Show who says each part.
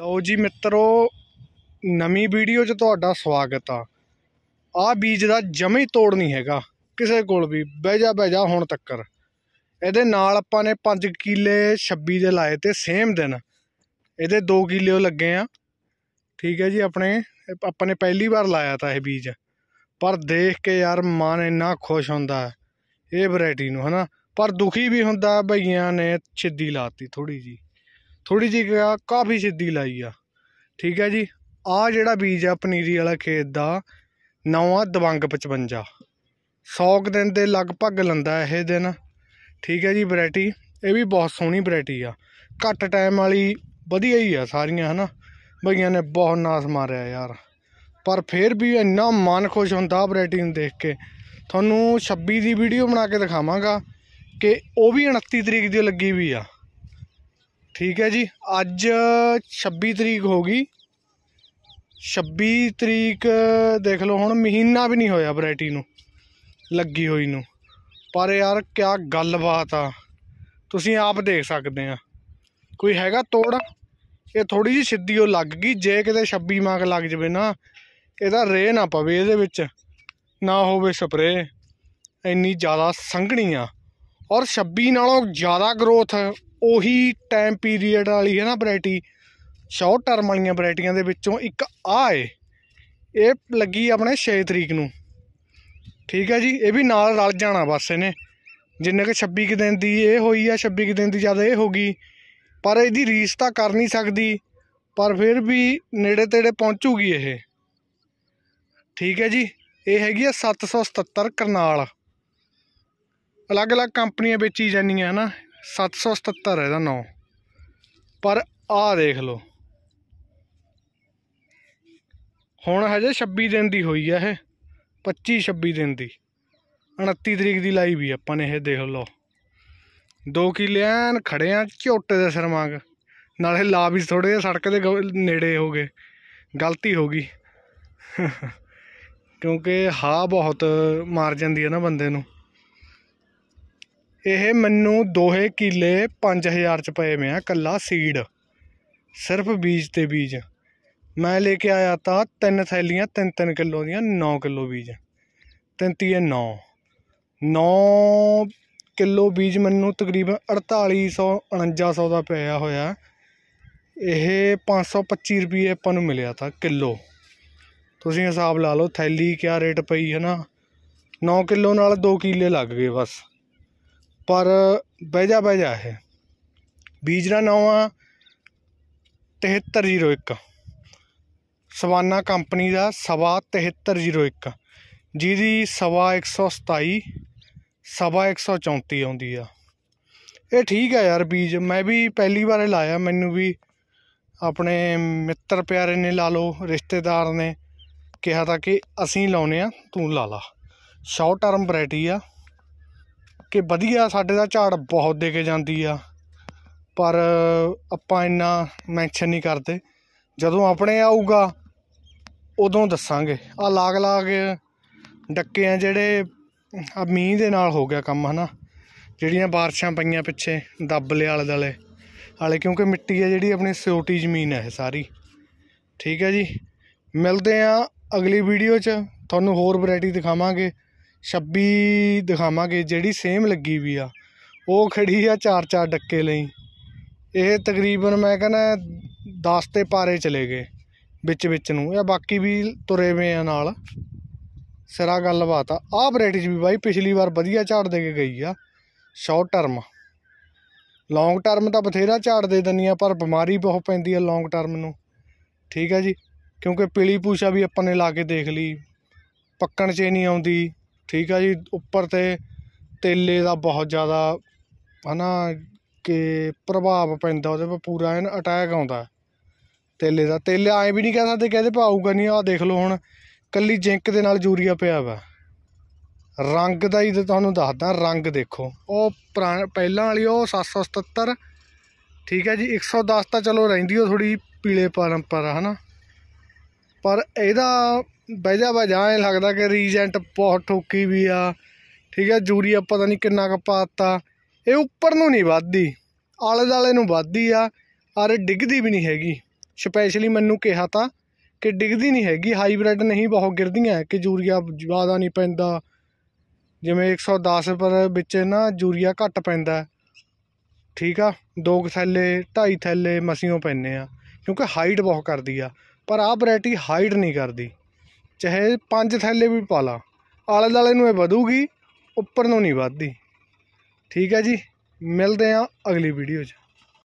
Speaker 1: ਲਓ ਜੀ ਮਿੱਤਰੋ ਨਵੀਂ ਵੀਡੀਓ 'ਚ ਤੁਹਾਡਾ ਸਵਾਗਤ ਆ ਆ ਬੀਜ ਦਾ ਜਮੇ ਤੋੜ ਨਹੀਂ ਹੈਗਾ ਕਿਸੇ ਕੋਲ ਵੀ ਬਹਿ ਜਾ ਬਹਿ ਜਾ ਹੁਣ ਤੱਕਰ ਇਹਦੇ ਨਾਲ ਆਪਾਂ ਨੇ 5 ਕਿੱਲੇ 26 ਦੇ ਲਾਏ ਤੇ ਸੇਮ ਦਿਨ ਇਹਦੇ 2 ਕਿੱਲੇ ਲੱਗੇ ਆ ਠੀਕ ਹੈ ਜੀ ਆਪਣੇ ਆਪਾਂ ਨੇ ਪਹਿਲੀ ਵਾਰ ਲਾਇਆ ਤਾਂ ਇਹ ਬੀਜ ਪਰ ਦੇਖ ਕੇ ਯਾਰ ਮਨ ਇੰਨਾ ਖੁਸ਼ ਹੁੰਦਾ ਇਹ ਵੈਰਾਈਟੀ ਨੂੰ ਹਨਾ ਪਰ ਦੁਖੀ ਵੀ ਹੁੰਦਾ ਭਈਆਂ ਨੇ ਛਿੱਦੀ ਲਾਤੀ ਥੋੜੀ ਜੀ ਥੋੜੀ ਜੀ ਕਾਫੀ ਸਿੱਧੀ ਲਾਈ ਆ ਠੀਕ ਹੈ ਜੀ ਆ ਜਿਹੜਾ ਬੀਜ ਆ ਪਨੀਰੀ ਵਾਲਾ ਖੇਤ ਦਾ ਨਵਾਂ ਦਵੰਗ 55 100 ਦਿਨ ਦੇ ਲਗਭਗ ਲੰਦਾ ਇਹ ਦਿਨ ਠੀਕ ਹੈ ਜੀ ਵੈਰਾਈਟੀ ਇਹ ਵੀ ਬਹੁਤ ਸੋਹਣੀ ਵੈਰਾਈਟੀ ਆ ਘੱਟ ਟਾਈਮ ਵਾਲੀ ਵਧੀਆ ਹੀ ਆ ਸਾਰੀਆਂ ਹਨਾ ਬਈਆਂ ਨੇ ਬਹੁਤ ਨਾਸ ਮਾਰਿਆ ਯਾਰ ਪਰ ਫਿਰ ਵੀ ਇੰਨਾ ਮਨ ਖੁਸ਼ ਹੁੰਦਾ ਵੈਰਾਈਟੀ ਨੂੰ ਦੇਖ ਕੇ ਤੁਹਾਨੂੰ 26 ਦੀ ਵੀਡੀਓ ਬਣਾ ਕੇ ਦਿਖਾਵਾਂਗਾ ਕਿ ਉਹ ਵੀ 29 ਤਰੀਕ ਦੀ ਲੱਗੀ ਵੀ ਆ ਠੀਕ ਹੈ ਜੀ ਅੱਜ 26 ਤਰੀਕ ਹੋ ਗਈ 26 ਤਰੀਕ ਦੇਖ ਲਓ ਹੁਣ ਮਹੀਨਾ ਵੀ ਨਹੀਂ ਹੋਇਆ ਵੈਰਾਈਟੀ ਨੂੰ ਲੱਗੀ ਹੋਈ ਨੂੰ ਪਰ ਯਾਰ ਗੱਲ ਗੱਲਬਾਤ ਆ ਤੁਸੀਂ ਆਪ ਦੇਖ ਸਕਦੇ ਆ ਕੋਈ ਹੈਗਾ ਤੋੜ ਇਹ ਥੋੜੀ ਜੀ ਸਿੱਧੀ ਉਹ ਲੱਗ ਗਈ ਜੇ ਕਿਤੇ 26 ਮਾਂਗ ਲੱਗ ਜਵੇ ਨਾ ਇਹਦਾ ਰੇ ਨਾ ਪਵੇ ਇਹਦੇ ਵਿੱਚ ਨਾ ਹੋਵੇ ਸਪਰੇ ਇੰਨੀ ਜ਼ਿਆਦਾ ਸੰਘਣੀ ਆ ਔਰ 26 ਨਾਲੋਂ ਜ਼ਿਆਦਾ ਗਰੋਥ ਉਹੀ ਟਾਈਮ ਪੀਰੀਅਡ ਵਾਲੀ ਹੈ ਨਾ ਵੈਰਾਈਟੀ ਸ਼ਾਰਟ ਟਰਮ ਵਾਲੀਆਂ ਵੈਰਾਈਟੀਆਂ ਦੇ ਵਿੱਚੋਂ ਇੱਕ ਆ ਏ ਇਹ ਲੱਗੀ ਆਪਣੇ 6 ਤਰੀਕ ਨੂੰ ਠੀਕ ਹੈ ਜੀ ਇਹ ਵੀ ਨਾਲ ਰਲ ਜਾਣਾ ਬਸ ਇਹਨੇ ਜਿੰਨੇ ਕਿ 26 ਕਿ ਦਿਨ ਦੀ ਇਹ ਹੋਈ ਆ 26 ਕਿ ਦਿਨ ਦੀ ਜ਼ਿਆਦਾ ਇਹ ਹੋ ਗਈ ਪਰ ਇਹਦੀ ਰੀਸ ਤਾਂ ਕਰ ਨਹੀਂ ਸਕਦੀ ਪਰ ਫਿਰ ਵੀ ਨੇੜੇ ਤੇੜੇ ਪਹੁੰਚੂਗੀ ਇਹ ਠੀਕ ਹੈ ਜੀ ਇਹ ਹੈਗੀ ਆ 777 ਕਰਨਾਲ ਅਲੱਗ-ਅਲੱਗ ਕੰਪਨੀਆਂ ਵੇਚੀ ਜਾਂਦੀਆਂ ਹਨਾ 777 ਹੈ ਇਹਦਾ ਨਾਮ ਪਰ ਆ ਦੇਖ ਲਓ ਹੁਣ ਹਜੇ 26 ਦਿਨ ਦੀ ਹੋਈ ਹੈ ਇਹ 25 26 ਦਿਨ ਦੀ 29 ਤਰੀਕ ਦੀ ਲਾਈ ਵੀ ਆਪਾਂ ਨੇ ਇਹ ਦੇਖ ਲਓ ਦੋ ਕਿਲੇ ਐਨ ਖੜੇ ਆ ਝੋਟੇ ਦੇ ਸਰਮਾਂਗ ਨਾਲੇ ਲਾ ਵੀ ਥੋੜੇ ਜਿਹਾ ਸੜਕ ਦੇ ਨੇੜੇ ਹੋ ਗਏ ਗਲਤੀ ਹੋ ਗਈ ਕਿਉਂਕਿ ਹਾ ਬਹੁਤ ਮਾਰ ਜਾਂਦੀ ਹੈ ਨਾ ਬੰਦੇ ਨੂੰ ਇਹ ਮੈਨੂੰ ਦੋਹੇ ਕਿੱਲੇ 5000 ਚ ਪਏ ਮੈਂ ਕੱਲਾ ਸੀਡ ਸਿਰਫ ਬੀਜ ਤੇ ਬੀਜ ਮੈਂ ਲੈ ਕੇ ਆਇਆ ਤਾਂ ਤਿੰਨ ਥੈਲੀਆਂ ਤਿੰਨ ਤਿੰਨ ਕਿਲੋ ਦੀਆਂ 9 ਕਿਲੋ ਬੀਜ ਤਿੰਨ ਤੀਏ 9 9 ਕਿਲੋ ਬੀਜ ਮੈਨੂੰ ਤਕਰੀਬਨ 4800 4900 ਦਾ ਪਿਆ ਹੋਇਆ ਇਹ 525 ਰੁਪਏ ਆਪਾਂ ਨੂੰ ਮਿਲਿਆ ਤਾਂ ਕਿਲੋ ਤੁਸੀਂ ਹਿਸਾਬ ਲਾ ਲਓ ਥੈਲੀ ਕਿਆ ਰੇਟ ਪਈ ਹੈ ਨਾ 9 ਕਿਲੋ ਨਾਲ 2 ਕਿੱਲੇ ਲੱਗ ਗਏ ਬਸ ਪਰ ਬਹਿਜਾ ਬਹਿਜਾ ਹੈ ਬੀਜ ਦਾ ਨਾਮ ਆ 7301 ਸਵਾਨਾ ਕੰਪਨੀ ਦਾ ਸਵਾ 7301 ਜਿਹਦੀ ਸਵਾ 127 ਸਵਾ 134 ਆਉਂਦੀ ਆ ਇਹ ਠੀਕ ਆ ਯਾਰ ਬੀਜ ਮੈਂ ਵੀ ਪਹਿਲੀ ਵਾਰ ਲਾਇਆ ਮੈਨੂੰ ਵੀ ਆਪਣੇ ਮਿੱਤਰ ਪਿਆਰੇ ਨੇ ਲਾ ਲਓ ਰਿਸ਼ਤੇਦਾਰ ਨੇ ਕਿਹਾ ਤਾਂ ਕਿ ਅਸੀਂ ਲਾਉਨੇ ਆ ਤੂੰ ਲਾ ਲਾ ਸ਼ਾਰਟ ਟਰਮ ਵੈਰਾਈਟੀ ਆ ਕਿ ਵਧੀਆ ਸਾਡੇ ਦਾ ਝਾੜ ਬਹੁਤ ਦੇ ਕੇ ਜਾਂਦੀ ਆ ਪਰ ਆਪਾਂ ਇੰਨਾ ਮੈਂਸ਼ਨ ਨਹੀਂ ਕਰਦੇ ਜਦੋਂ ਆਪਣੇ ਆਊਗਾ ਉਦੋਂ ਦੱਸਾਂਗੇ ਆ ਲਾਗ ਲਾਗ ਡੱਕੇ ਆ ਜਿਹੜੇ ਆ ਮੀਂਹ ਦੇ ਨਾਲ ਹੋ ਗਿਆ ਕੰਮ ਹਨਾ ਜਿਹੜੀਆਂ ਬਾਰਿਸ਼ਾਂ ਪਈਆਂ ਪਿੱਛੇ ਦੱਬਲੇ ਵਾਲੇ ਦਲੇ ਵਾਲੇ ਕਿਉਂਕਿ ਮਿੱਟੀ ਹੈ ਜਿਹੜੀ ਆਪਣੀ ਸਿਓਟੀ ਜ਼ਮੀਨ ਹੈ ਸਾਰੀ ਠੀਕ ਹੈ ਜੀ ਮਿਲਦੇ ਆ ਅਗਲੀ ਵੀਡੀਓ 'ਚ ਤੁਹਾਨੂੰ ਹੋਰ ਵੈਰਾਈਟੀ ਦਿਖਾਵਾਂਗੇ 26 ਦਿਖਾਵਾਂਗੇ ਜਿਹੜੀ ਸੇਮ ਲੱਗੀ ਵੀ ਆ ਉਹ ਖੜੀ ਆ ਚਾਰ ਚਾਰ ਡੱਕੇ ਲਈ ਇਹ ਤਕਰੀਬਨ ਮੈਂ ਕਹਿੰਦਾ 10 ਤੇ ਪਾਰੇ ਚਲੇ ਗਏ ਵਿੱਚ ਵਿੱਚ ਨੂੰ ਇਹ ਬਾਕੀ ਵੀ ਤੁਰੇ ਵੇ ਆ ਨਾਲ ਸਿਰਾ ਗੱਲਬਾਤ ਆ ਆ ਵੈਰਾਈਟੀ ਵੀ ਬਾਈ ਪਿਛਲੀ ਵਾਰ ਵਧੀਆ ਝਾੜ ਦੇ ਕੇ ਗਈ ਆ ਸ਼ਾਰਟ ਟਰਮ ਲੌਂਗ ਟਰਮ ਤਾਂ ਬਥੇਰਾ ਝਾੜ ਦੇ ਦਿੰਨੀ ਆ ਪਰ ਬਿਮਾਰੀ ਬਹੁਤ ਪੈਂਦੀ ਆ ਲੌਂਗ ਟਰਮ ਨੂੰ ਠੀਕ ਆ ਜੀ ਕਿਉਂਕਿ ਪੀਲੀ ਪੂਸ਼ਾ ਵੀ ਆਪਾਂ ਨੇ ਲਾ ਕੇ ਦੇਖ ਲਈ ਪੱਕਣ 'ਚ ਨਹੀਂ ਆਉਂਦੀ ਠੀਕ ਆ ਜੀ ਉੱਪਰ ਤੇ ਤੇਲੇ ਦਾ ਬਹੁਤ ਜ਼ਿਆਦਾ ਹਨਾ ਕਿ ਪ੍ਰਭਾਵ ਪੈਂਦਾ ਉਹਦੇ 'ਤੇ ਪੂਰਾ ਐਨ ਅਟੈਕ ਆਉਂਦਾ ਤੇਲੇ ਦਾ ਤੇਲੇ ਐ ਵੀ ਨਹੀਂ ਕਹਿ ਸਕਦੇ ਕਹਦੇ ਪਾਊਗਾ ਨਹੀਂ ਆ ਦੇਖ ਲਓ ਹੁਣ ਕੱਲੀ ਜਿੰਕ ਦੇ ਨਾਲ ਯੂਰੀਆ ਪਿਆ ਵਾ ਰੰਗ ਦਾ ਹੀ ਤੁਹਾਨੂੰ ਦੱਸਦਾ ਰੰਗ ਦੇਖੋ ਉਹ ਪਹਿਲਾਂ ਵਾਲੀ ਉਹ 777 ਠੀਕ ਹੈ ਜੀ 110 ਤਾਂ ਚਲੋ ਰਹਿੰਦੀ ਉਹ ਥੋੜੀ ਪੀਲੇ ਪਰੰਪਰਾ ਹਨਾ ਪਰ ਇਹਦਾ ਵਜ੍ਹਾ ਵਜ੍ਹਾ ਐ ਲੱਗਦਾ ਕਿ ਰੀਜੈਂਟ ਬਹੁਤ ਠੋਕੀ ਵੀ ਆ ਠੀਕ ਹੈ ਜੂਰੀਆ ਪਤਾ ਨਹੀਂ ਕਿੰਨਾ ਕੁ ਪਾਤਾ ਇਹ ਉੱਪਰ ਨੂੰ ਨਹੀਂ ਵੱਧਦੀ ਆਲੇ ਦਾਲੇ ਨੂੰ ਵੱਧਦੀ ਆ ਔਰ ਡਿੱਗਦੀ ਵੀ ਨਹੀਂ ਹੈਗੀ ਸਪੈਸ਼ਲੀ ਮੈਨੂੰ ਕਿਹਾ ਤਾਂ ਕਿ ਡਿੱਗਦੀ ਨਹੀਂ ਹੈਗੀ ਹਾਈਬ੍ਰਿਡ ਨਹੀਂ ਬਹੁਤ ਗਿਰਦੀਆਂ ਕਿ ਜੂਰੀਆ ਜਵਾਦਾ ਨਹੀਂ ਪੈਂਦਾ ਜਿਵੇਂ 110 ਪਰ ਵਿੱਚ ਨਾ ਜੂਰੀਆ ਘੱਟ ਪੈਂਦਾ ਠੀਕ ਆ ਦੋ ਥੈਲੇ ਢਾਈ ਥੈਲੇ ਮਸੀਓ ਪੈਨੇ ਆ ਕਿਉਂਕਿ ਹਾਈਟ ਬਹੁਤ ਕਰਦੀ ਆ ਪਰ ਆਹ ਵੈਰਾਈਟੀ ਹਾਈਡ ਨਹੀਂ ਕਰਦੀ ਚਾਹੇ ਪੰਜ ਥੈਲੇ ਵੀ ਪਾ ਲਾ ਆਲੇ ਦਾਲੇ ਨੂੰ ਇਹ ਵਧੂਗੀ ਉੱਪਰ ਨੂੰ ਨਹੀਂ ਵੱਧਦੀ ਠੀਕ ਹੈ ਜੀ ਮਿਲਦੇ ਆ ਅਗਲੀ ਵੀਡੀਓ 'ਚ